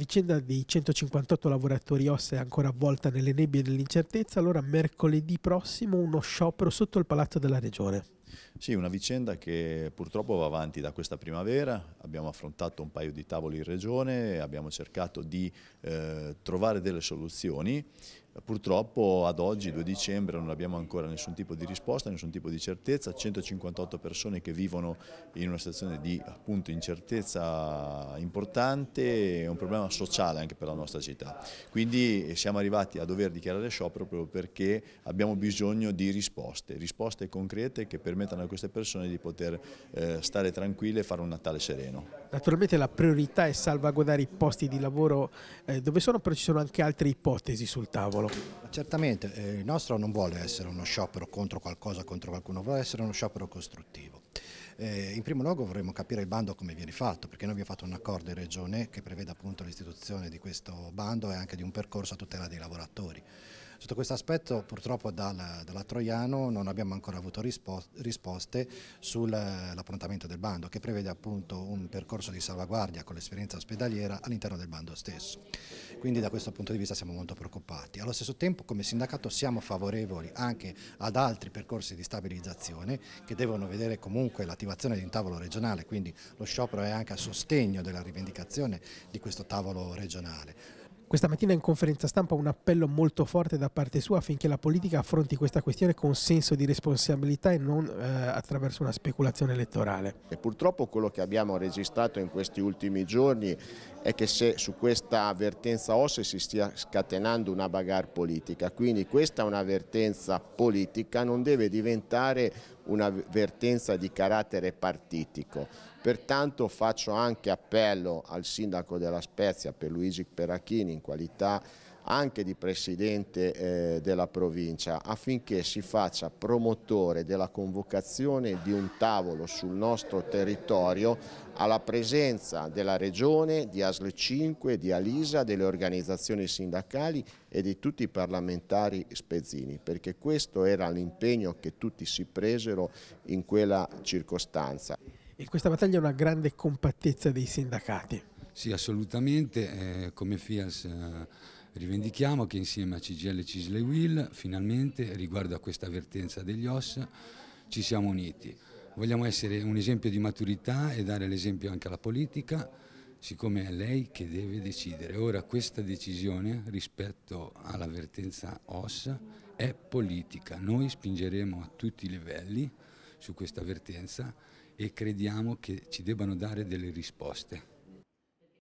vicenda dei 158 lavoratori OSS è ancora avvolta nelle nebbie dell'incertezza, allora mercoledì prossimo uno sciopero sotto il palazzo della regione. Sì, una vicenda che purtroppo va avanti da questa primavera, abbiamo affrontato un paio di tavoli in regione, abbiamo cercato di eh, trovare delle soluzioni, purtroppo ad oggi 2 dicembre non abbiamo ancora nessun tipo di risposta, nessun tipo di certezza, 158 persone che vivono in una situazione di appunto, incertezza importante, è un problema sociale anche per la nostra città, quindi eh, siamo arrivati a dover dichiarare sciopero proprio perché abbiamo bisogno di risposte, risposte concrete che permettono permettano a queste persone di poter eh, stare tranquille e fare un Natale sereno. Naturalmente la priorità è salvaguardare i posti di lavoro eh, dove sono, però ci sono anche altre ipotesi sul tavolo. Certamente, eh, il nostro non vuole essere uno sciopero contro qualcosa, contro qualcuno, vuole essere uno sciopero costruttivo. Eh, in primo luogo vorremmo capire il bando come viene fatto, perché noi abbiamo fatto un accordo in regione che prevede appunto l'istituzione di questo bando e anche di un percorso a tutela dei lavoratori. Sotto questo aspetto purtroppo dalla, dalla Troiano non abbiamo ancora avuto risposte sull'approntamento eh, del bando che prevede appunto un percorso di salvaguardia con l'esperienza ospedaliera all'interno del bando stesso. Quindi da questo punto di vista siamo molto preoccupati. Allo stesso tempo come sindacato siamo favorevoli anche ad altri percorsi di stabilizzazione che devono vedere comunque l'attivazione di un tavolo regionale, quindi lo sciopero è anche a sostegno della rivendicazione di questo tavolo regionale. Questa mattina in conferenza stampa un appello molto forte da parte sua affinché la politica affronti questa questione con senso di responsabilità e non eh, attraverso una speculazione elettorale. E purtroppo quello che abbiamo registrato in questi ultimi giorni è che se su questa avvertenza osse si stia scatenando una bagarre politica, quindi questa è un'avvertenza politica, non deve diventare una un'avvertenza di carattere partitico. Pertanto faccio anche appello al sindaco della Spezia per Luigi Perachini in qualità anche di Presidente eh, della provincia affinché si faccia promotore della convocazione di un tavolo sul nostro territorio alla presenza della Regione, di ASL 5, di Alisa, delle organizzazioni sindacali e di tutti i parlamentari spezzini perché questo era l'impegno che tutti si presero in quella circostanza. E questa battaglia è una grande compattezza dei sindacati. Sì, assolutamente, eh, come FIAS... Eh Rivendichiamo che insieme a CGL Cisle Will finalmente riguardo a questa avvertenza degli OS ci siamo uniti. Vogliamo essere un esempio di maturità e dare l'esempio anche alla politica, siccome è lei che deve decidere. Ora questa decisione rispetto all'avvertenza OS è politica. Noi spingeremo a tutti i livelli su questa avvertenza e crediamo che ci debbano dare delle risposte.